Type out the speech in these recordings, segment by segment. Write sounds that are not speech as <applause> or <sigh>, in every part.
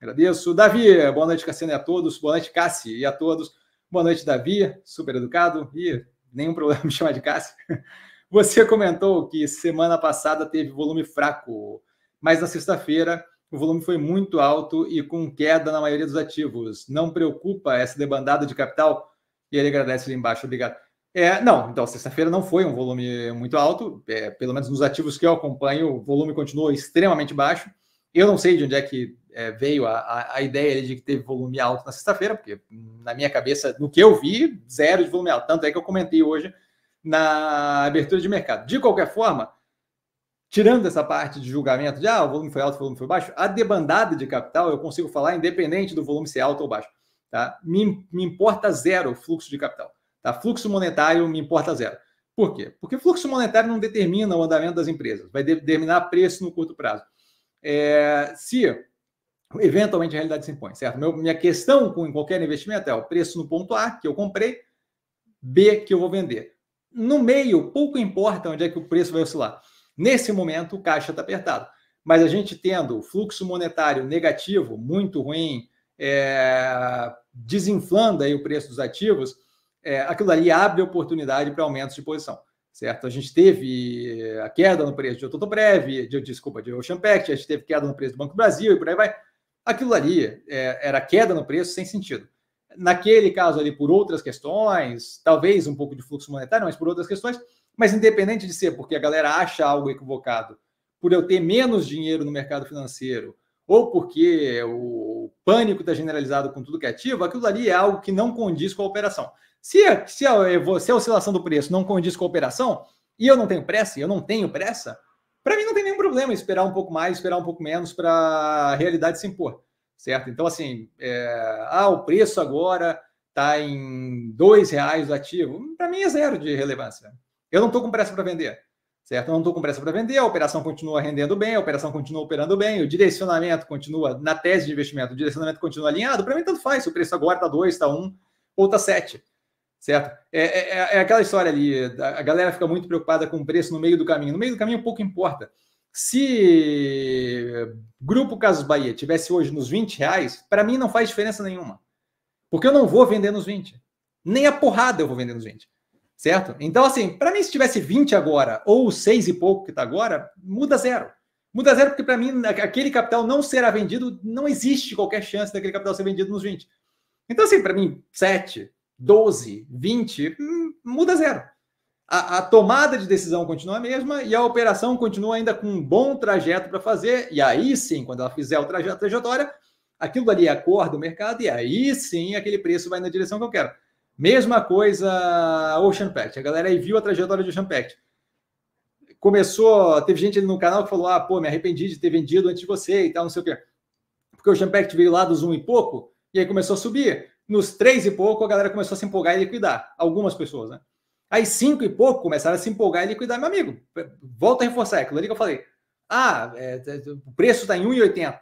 Agradeço. Davi, boa noite, Cassiano, e a todos. Boa noite, Cassi, e a todos. Boa noite, Davi, super educado. E nenhum <laughs> problema me chamar de Cassi. Você comentou que semana passada teve volume fraco, mas na sexta-feira o volume foi muito alto e com queda na maioria dos ativos. Não preocupa essa debandada de capital? E ele agradece ali embaixo, obrigado. É, não, então sexta-feira não foi um volume muito alto, é, pelo menos nos ativos que eu acompanho, o volume continuou extremamente baixo. Eu não sei de onde é que é, veio a, a, ideia de que teve volume alto na sexta-feira, porque na minha cabeça, no que eu vi, zero de volume alto. Tanto é que eu comentei hoje na abertura de mercado. De qualquer forma, tirando essa parte de julgamento de ah, o volume foi alto, o volume foi baixo, a debandada de capital eu consigo falar independente do volume ser alto ou baixo. Tá? Me, me importa zero o fluxo de capital. Tá? Fluxo monetário me importa zero. Por quê? Porque fluxo monetário não determina o andamento das empresas, vai determinar preço no curto prazo. É, se eventualmente a realidade se impõe, certo? Meu, minha questão com qualquer investimento é o preço no ponto A que eu comprei, B que eu vou vender. No meio, pouco importa onde é que o preço vai oscilar. Nesse momento, o caixa está apertado. Mas a gente tendo fluxo monetário negativo, muito ruim, é, desinflando aí o preço dos ativos, é, aquilo ali abre oportunidade para aumentos de posição certo? A gente teve eh, a queda no preço de Ototo Breve, de, desculpa, de Ocean Pact, a gente teve queda no preço do Banco do Brasil e por aí vai aquilo ali é, era queda no preço sem sentido. Naquele caso ali, por outras questões, talvez um pouco de fluxo monetário, mas por outras questões, mas independente de ser porque a galera acha algo equivocado, por eu ter menos dinheiro no mercado financeiro, ou porque o pânico está generalizado com tudo que é ativo, aquilo ali é algo que não condiz com a operação. Se a, se a, se a oscilação do preço não condiz com a operação, e eu não tenho pressa, eu não tenho pressa, para mim não tem nenhum problema esperar um pouco mais, esperar um pouco menos para a realidade se impor, certo? Então, assim, é... ah, o preço agora está em dois reais o ativo, para mim é zero de relevância. Eu não estou com pressa para vender, certo? Eu não estou com pressa para vender, a operação continua rendendo bem, a operação continua operando bem, o direcionamento continua, na tese de investimento, o direcionamento continua alinhado, para mim tanto faz se o preço agora está 2, está 1 um, ou está 7 certo? É, é, é, é, aquela história ali, a galera fica muito preocupada com o preço no meio do caminho. No meio do caminho pouco importa. Se Grupo Casas Bahia tivesse hoje nos 20 reais, para mim não faz diferença nenhuma. Porque eu não vou vender nos 20. Nem a porrada eu vou vender nos 20. Certo? Então, assim, para mim, se tivesse 20 agora, ou 6 e pouco que está agora, muda zero. Muda zero porque, para mim, aquele capital não será vendido, não existe qualquer chance daquele capital ser vendido nos 20. Então, assim, para mim, 7, 12, 20, hum, muda zero. A, a, tomada de decisão continua a mesma e a operação continua ainda com um bom trajeto para fazer. E aí sim, quando ela fizer o trajeto, a trajetória, aquilo ali é acorda o mercado e aí sim aquele preço vai na direção que eu quero. Mesma coisa Ocean Pact. A galera aí viu a trajetória de Ocean Pact. Começou, teve gente ali no canal que falou: ah, pô, me arrependi de ter vendido antes de você e tal, não sei o quê. Porque o Ocean Pact veio lá dos um e pouco e aí começou a subir. Nos três e pouco, a galera começou a se empolgar e liquidar. Algumas pessoas, né? Aí, cinco e pouco, começaram a se empolgar e liquidar. Meu amigo, volta a reforçar é aquilo ali que eu falei. Ah, é, é o preço está em R$1,80.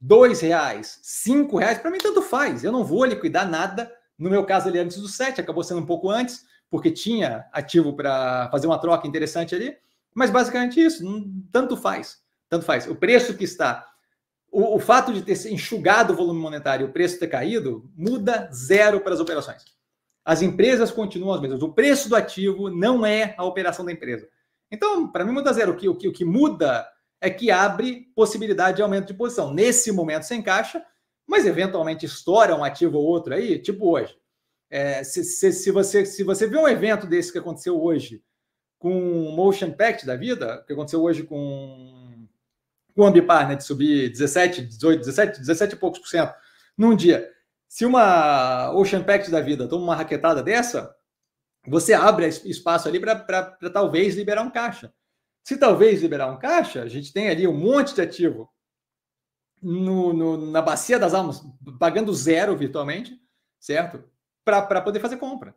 dois reais, cinco reais, para mim tanto faz. Eu não vou liquidar nada. No meu caso, ali antes do 7, acabou sendo um pouco antes, porque tinha ativo para fazer uma troca interessante ali. Mas basicamente isso, tanto faz. Tanto faz. O preço que está o, o fato de ter enxugado o volume monetário e o preço ter caído muda zero para as operações. As empresas continuam as mesmas. O preço do ativo não é a operação da empresa. Então, para mim, muda zero. O que, o, que, o que muda é que abre possibilidade de aumento de posição. Nesse momento, sem encaixa mas eventualmente estoura um ativo ou outro aí, tipo hoje. É, se, se, se, você, se você vê um evento desse que aconteceu hoje com o Motion Pact da vida, que aconteceu hoje com o Ambipar, né, de subir 17, 18, 17, 17 e poucos por cento num dia. Se uma Ocean Pact da vida toma uma raquetada dessa, você abre espaço ali para talvez liberar um caixa. Se talvez liberar um caixa, a gente tem ali um monte de ativo no, no, na bacia das almas, pagando zero virtualmente, certo? Para poder fazer compra.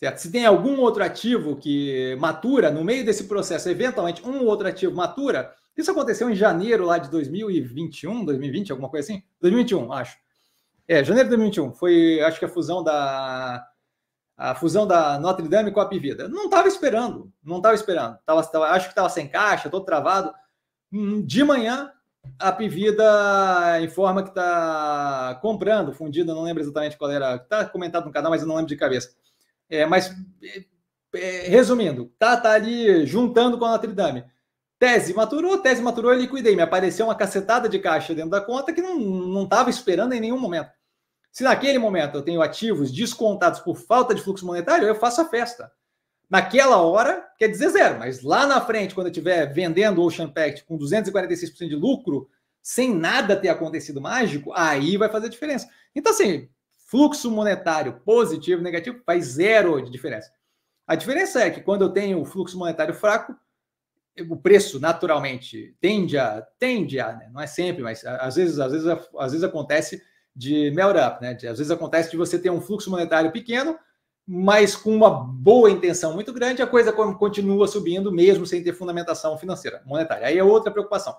Certo? Se tem algum outro ativo que matura no meio desse processo, eventualmente um outro ativo matura, isso aconteceu em janeiro lá de 2021, 2020, alguma coisa assim? 2021, acho. É, janeiro de 2021. Foi, acho que a fusão da a fusão da Notre Dame com a Pivida. Não estava esperando, não estava esperando. Tava, tava, acho que estava sem caixa, todo travado. Hum, de manhã, a Pivida informa que está comprando, fundida, não lembro exatamente qual era. Está comentado no canal, mas eu não lembro de cabeça. É, mas, é, é resumindo, tá, tá ali juntando com a Notre Dame. Tese maturou, tese maturou, eu liquidei. Me apareceu uma cacetada de caixa dentro da conta que não estava esperando em nenhum momento. Se naquele momento eu tenho ativos descontados por falta de fluxo monetário, eu faço a festa. Naquela hora, quer dizer zero, mas lá na frente, quando eu estiver vendendo o Ocean Pact com 246% de lucro, sem nada ter acontecido mágico, aí vai fazer diferença. Então, assim, fluxo monetário positivo, negativo, faz zero de diferença. A diferença é que quando eu tenho o fluxo monetário fraco, o preço naturalmente tende a tende a né? não é sempre mas às vezes às vezes às vezes acontece de melt up né de, às vezes acontece de você ter um fluxo monetário pequeno mas com uma boa intenção muito grande a coisa continua subindo mesmo sem ter fundamentação financeira monetária aí é outra preocupação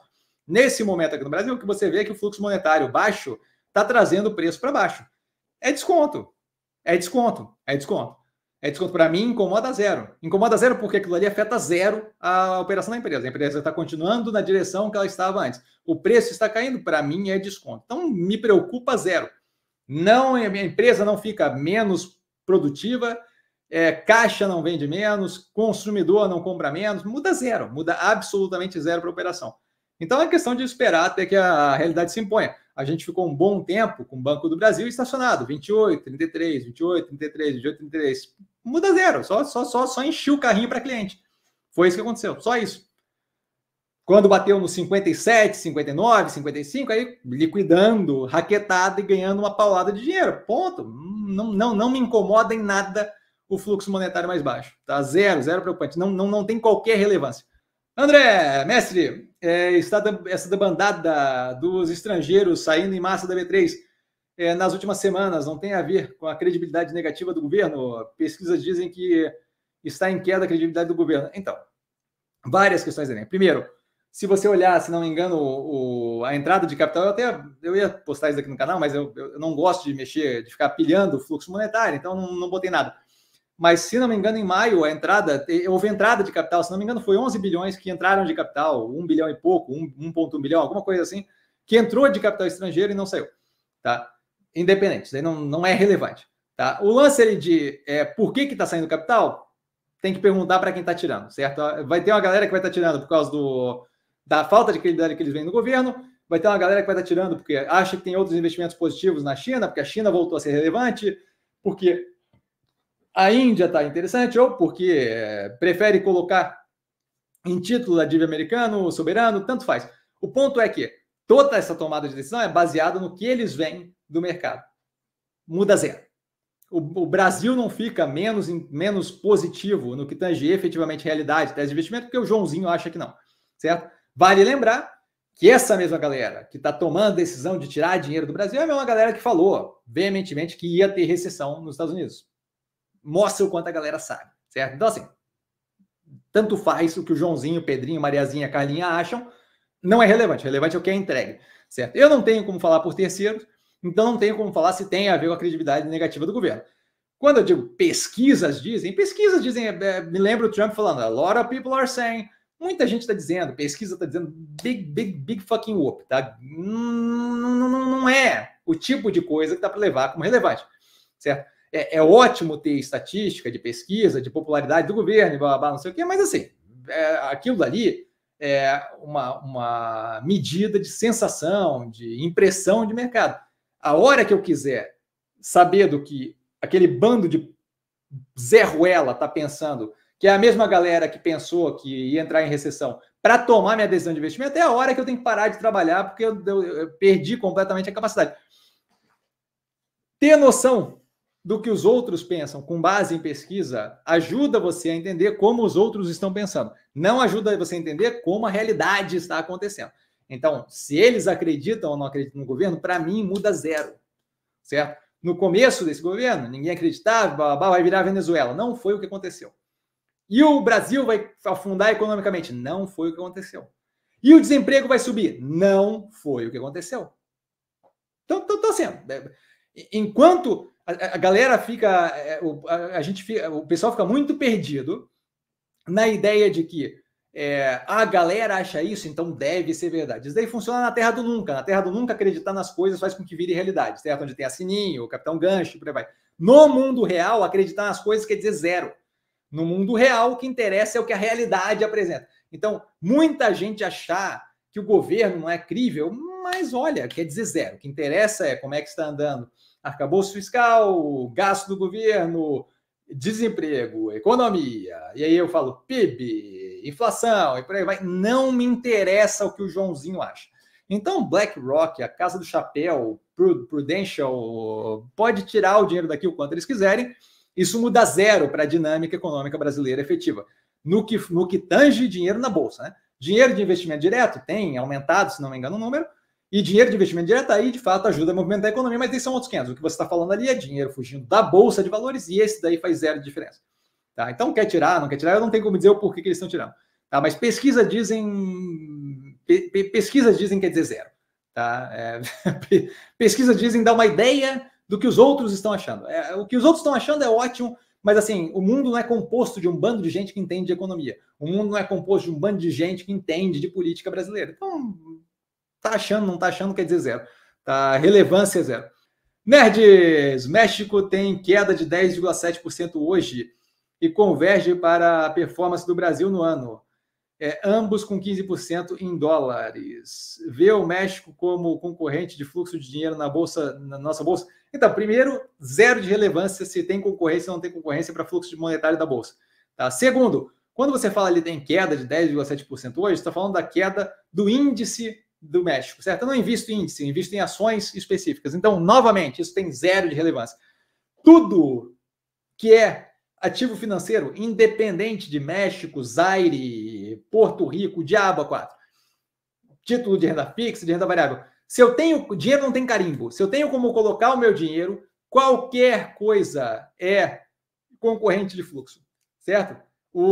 nesse momento aqui no Brasil o que você vê é que o fluxo monetário baixo está trazendo o preço para baixo é desconto é desconto é desconto é desconto para mim, incomoda zero. Incomoda zero porque aquilo ali afeta zero a operação da empresa. A empresa está continuando na direção que ela estava antes. O preço está caindo, para mim é desconto. Então me preocupa zero. Não, a empresa não fica menos produtiva, é, caixa não vende menos, consumidor não compra menos, muda zero, muda absolutamente zero para a operação. Então é questão de esperar até que a realidade se imponha. A gente ficou um bom tempo com o Banco do Brasil estacionado, 28, 33, 28, 33, 28, 33, muda zero, só, só, só, só enchiu o carrinho para cliente. Foi isso que aconteceu, só isso. Quando bateu no 57, 59, 55, aí liquidando, raquetado e ganhando uma paulada de dinheiro. Ponto. Não, não, não me incomoda em nada o fluxo monetário mais baixo. Tá zero, zero preocupante. Não, não, não tem qualquer relevância. André, mestre, é, está essa debandada dos estrangeiros saindo em massa da B3 é, nas últimas semanas não tem a ver com a credibilidade negativa do governo. Pesquisas dizem que está em queda a credibilidade do governo. Então, várias questões, Enem. Né? Primeiro, se você olhar, se não me engano, o, a entrada de capital, eu até eu ia postar isso aqui no canal, mas eu, eu não gosto de mexer, de ficar pilhando o fluxo monetário, então não, não botei nada. Mas, se não me engano, em maio, a entrada, houve entrada de capital, se não me engano, foi 11 bilhões que entraram de capital, 1 bilhão e pouco, 1,1 bilhão, alguma coisa assim, que entrou de capital estrangeiro e não saiu. Tá? independente, isso aí não, não é relevante. Tá? O lance ali de é, por que está saindo capital, tem que perguntar para quem está tirando, certo? Vai ter uma galera que vai estar tá tirando por causa do, da falta de credibilidade que eles vêm no governo, vai ter uma galera que vai estar tá tirando porque acha que tem outros investimentos positivos na China, porque a China voltou a ser relevante, porque a Índia está interessante, ou porque é, prefere colocar em título da dívida americano, soberano, tanto faz. O ponto é que toda essa tomada de decisão é baseada no que eles vêm do mercado. Muda zero. O, o Brasil não fica menos, menos positivo no que tange efetivamente realidade, tese de investimento, porque o Joãozinho acha que não. Certo? Vale lembrar que essa mesma galera que está tomando decisão de tirar dinheiro do Brasil é a mesma galera que falou veementemente que ia ter recessão nos Estados Unidos. Mostra o quanto a galera sabe, certo? Então, assim, tanto faz o que o Joãozinho, Pedrinho, Mariazinha, Carlinha acham, não é relevante. Relevante é o que é entregue, certo? Eu não tenho como falar por terceiros, então não tem como falar se tem a ver com a credibilidade negativa do governo. Quando eu digo pesquisas dizem, pesquisas dizem, é, é me lembro o Trump falando, a lot of people are saying, muita gente está dizendo, pesquisa está dizendo, big, big, big fucking whoop, tá? Não, não, não é o tipo de coisa que dá para levar como relevante, certo? É, é, ótimo ter estatística de pesquisa, de popularidade do governo, blá, blá, blá não sei o quê, mas assim, é, aquilo dali é uma, uma medida de sensação, de impressão de mercado a hora que eu quiser saber do que aquele bando de Zé Ruela está pensando, que é a mesma galera que pensou que ia entrar em recessão, para tomar minha decisão de investimento, é a hora que eu tenho que parar de trabalhar, porque eu, eu, eu perdi completamente a capacidade. Ter noção do que os outros pensam com base em pesquisa ajuda você a entender como os outros estão pensando. Não ajuda você a entender como a realidade está acontecendo. Então, se eles acreditam ou não acreditam no governo, para mim muda zero, certo? No começo desse governo, ninguém acreditava, vai virar Venezuela. Não foi o que aconteceu. E o Brasil vai afundar economicamente. Não foi o que aconteceu. E o desemprego vai subir. Não foi o que aconteceu. Então, tô sendo. Então, assim, é, enquanto a, a, galera fica, é, a, a gente fica, o pessoal fica muito perdido na ideia de que é, ah, a galera acha isso, então deve ser verdade. Isso daí funciona na terra do nunca. Na terra do nunca, acreditar nas coisas faz com que vire realidade, certo? Onde tem a Sininho, o Capitão Gancho, por aí vai. No mundo real, acreditar nas coisas quer dizer zero. No mundo real, o que interessa é o que a realidade apresenta. Então, muita gente achar que o governo não é crível, mas olha, quer dizer zero. O que interessa é como é que está andando arcabouço fiscal, gasto do governo, desemprego, economia. E aí eu falo PIB, inflação e por aí vai. Não me interessa o que o Joãozinho acha. Então, BlackRock, a Casa do Chapéu, Prudential, pode tirar o dinheiro daqui o quanto eles quiserem. Isso muda zero para a dinâmica econômica brasileira efetiva. No que, no que tange dinheiro na Bolsa, né? Dinheiro de investimento direto tem aumentado, se não me engano, o número. E dinheiro de investimento direto aí, de fato, ajuda a movimentar a economia, mas esses são outros 500. O que você está falando ali é dinheiro fugindo da Bolsa de Valores e esse daí faz zero de diferença. Tá? Então, quer tirar, não quer tirar, eu não tenho como dizer o porquê que eles estão tirando. Tá? Mas pesquisa dizem. Pe, pe, pesquisas dizem quer é dizer zero. Tá? É, <laughs> pesquisas dizem dar uma ideia do que os outros estão achando. É, o que os outros estão achando é ótimo, mas assim, o mundo não é composto de um bando de gente que entende de economia. O mundo não é composto de um bando de gente que entende de política brasileira. Então, tá achando, não tá achando, quer dizer zero. Tá, relevância é zero. Nerds, México tem queda de 10,7% hoje e converge para a performance do Brasil no ano. É, ambos com 15% em dólares. Vê o México como concorrente de fluxo de dinheiro na bolsa, na nossa bolsa. Então, primeiro, zero de relevância se tem concorrência ou não tem concorrência para fluxo monetário da bolsa. Tá? Segundo, quando você fala ali tem queda de 10,7% hoje, está falando da queda do índice do México, certo? Eu não invisto em índice, invisto em ações específicas. Então, novamente, isso tem zero de relevância. Tudo que é ativo financeiro, independente de México, Zaire, Porto Rico, Diaba 4. Título de renda fixa, de renda variável. Se eu tenho. Dinheiro não tem carimbo. Se eu tenho como colocar o meu dinheiro, qualquer coisa é concorrente de fluxo. Certo? O,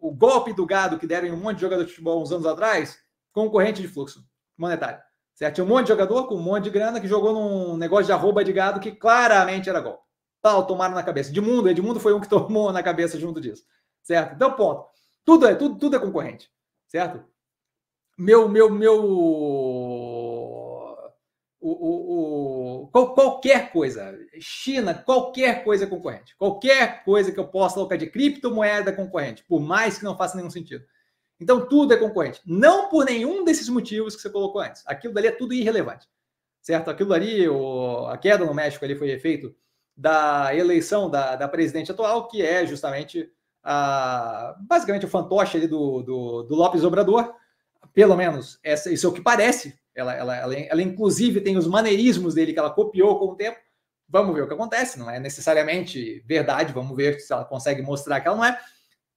o golpe do gado que deram em um monte de jogador de futebol uns anos atrás, concorrente de fluxo monetário. Certo? Tinha um monte de jogador com um monte de grana que jogou num negócio de arroba de gado que claramente era golpe tal, tomaram na cabeça. Edmundo, Edmundo foi um que <laughs> tomou na cabeça junto disso, certo? Então, ponto. Tudo é, tudo, tudo é concorrente, certo? Meu, meu, meu. O, o, o... qualquer coisa, China, qualquer coisa é concorrente. Qualquer coisa que eu possa colocar de criptomoeda é concorrente, por mais que não faça nenhum sentido. Então, tudo é concorrente. Não por nenhum desses motivos que você colocou antes. Aquilo dali é tudo irrelevante. Certo? Aquilo ali, o... a queda no México ali foi feito da eleição da, da presidente atual, que é justamente a, basicamente o fantoche ali do, do, do Lopes Obrador, pelo menos essa, isso é o que parece. Ela, ela, ela, ela, inclusive, tem os maneirismos dele que ela copiou com o tempo. Vamos ver o que acontece, não é necessariamente verdade, vamos ver se ela consegue mostrar que ela não é.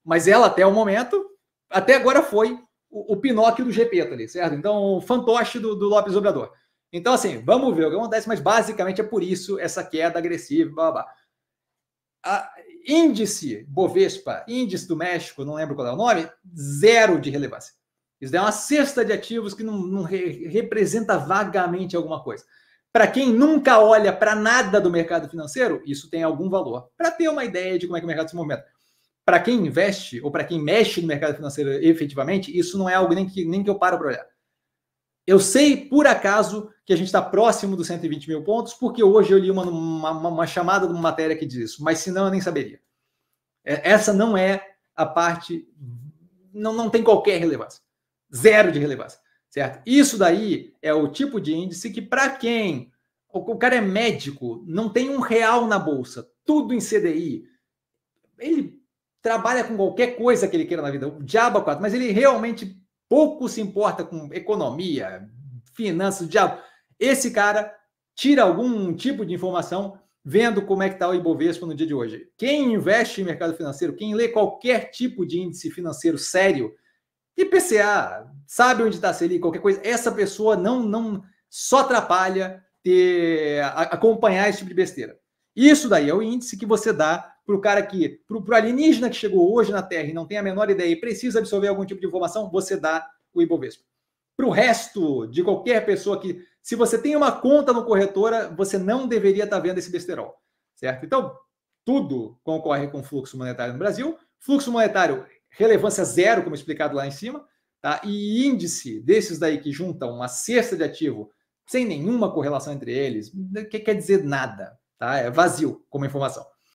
Mas ela, até o momento, até agora foi o, o Pinóquio do Gepeto ali, certo? Então, o fantoche do, do Lopes Obrador. Então, assim, vamos ver o que acontece, mas basicamente é por isso essa queda agressiva, blá, blá, A índice Bovespa, índice do México, não lembro qual é o nome, zero de relevância. Isso é uma cesta de ativos que não, não re, representa vagamente alguma coisa. Para quem nunca olha para nada do mercado financeiro, isso tem algum valor, para ter uma ideia de como é que o mercado se movimenta. Para quem investe ou para quem mexe no mercado financeiro efetivamente, isso não é algo nem que, nem que eu paro para olhar. Eu sei, por acaso, que a gente está próximo dos 120 mil pontos, porque hoje eu li uma, uma, uma chamada de uma matéria que diz isso, mas senão eu nem saberia. É, essa não é a parte. Não, não tem qualquer relevância. Zero de relevância. Certo? Isso daí é o tipo de índice que, para quem o, cara é médico, não tem um real na bolsa, tudo em CDI. Ele trabalha com qualquer coisa que ele queira na vida, o diabo é quatro, mas ele realmente pouco se importa com economia, finanças, diabo. Esse cara tira algum tipo de informação vendo como é que está o Ibovespa no dia de hoje. Quem investe em mercado financeiro, quem lê qualquer tipo de índice financeiro sério, IPCA, sabe onde está a Selic, qualquer coisa, essa pessoa não, não só atrapalha ter, acompanhar esse tipo de besteira. Isso daí é o índice que você dá para o cara que, para o alienígena que chegou hoje na Terra e não tem a menor ideia e precisa absorver algum tipo de informação, você dá o Ibovespa. Para o resto de qualquer pessoa que, se você tem uma conta no corretora, você não deveria estar tá vendo esse besterol, certo? Então, tudo concorre com fluxo monetário no Brasil. Fluxo monetário, relevância zero, como explicado lá em cima, tá? e índice desses daí que juntam uma cesta de ativo sem nenhuma correlação entre eles, que quer dizer nada. Tá? É vazio como informação.